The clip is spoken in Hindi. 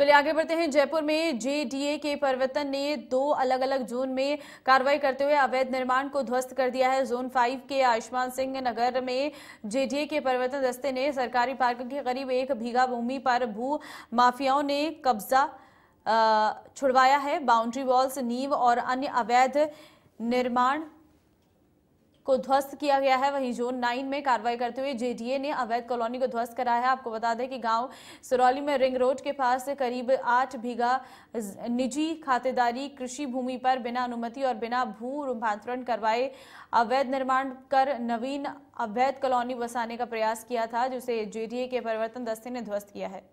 चलिए आगे बढ़ते हैं जयपुर में जेडीए के परिवर्तन ने दो अलग अलग जोन में कार्रवाई करते हुए अवैध निर्माण को ध्वस्त कर दिया है जोन फाइव के आयुष्मान सिंह नगर में जेडीए के परिवर्तन दस्ते ने सरकारी पार्क के करीब एक भीगा भूमि पर भू माफियाओं ने कब्जा छुड़वाया है बाउंड्री वॉल्स नींव और अन्य अवैध निर्माण को ध्वस्त किया गया है वहीं जोन नाइन में कार्रवाई करते हुए जेडीए ने अवैध कॉलोनी को ध्वस्त कराया है आपको बता दें कि गांव सुरौली में रिंग रोड के पास करीब आठ बीघा निजी खातेदारी कृषि भूमि पर बिना अनुमति और बिना भू रूपांतरण करवाए अवैध निर्माण कर नवीन अवैध कॉलोनी बसाने का प्रयास किया था जिसे जेडीए के परिवर्तन दस्ते ने ध्वस्त किया है